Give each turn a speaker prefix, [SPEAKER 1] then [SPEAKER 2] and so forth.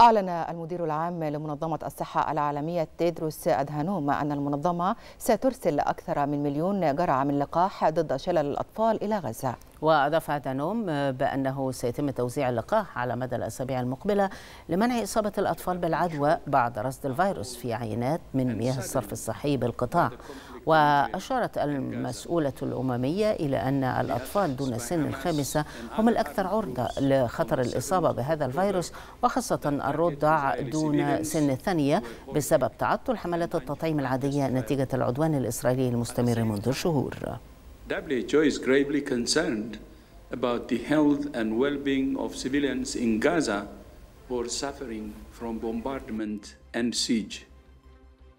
[SPEAKER 1] أعلن المدير العام لمنظمة الصحة العالمية تيدروس أدهانوم أن المنظمة سترسل أكثر من مليون جرعة من لقاح ضد شلل الأطفال إلى غزة وأضاف دانوم آه، بأنه سيتم توزيع اللقاح على مدى الأسابيع المقبلة لمنع
[SPEAKER 2] إصابة الأطفال بالعدوى بعد رصد الفيروس في عينات من مياه الصرف الصحي بالقطاع وأشارت المسؤولة الأممية إلى أن الأطفال دون سن الخامسة هم الأكثر عرضة لخطر الإصابة بهذا الفيروس وخاصة الرضع دون سن الثانية بسبب تعطل حملات التطعيم العادية نتيجة العدوان الإسرائيلي المستمر منذ شهور
[SPEAKER 3] WHO is gravely concerned about the health and well-being of civilians in Gaza who are suffering from bombardment and siege.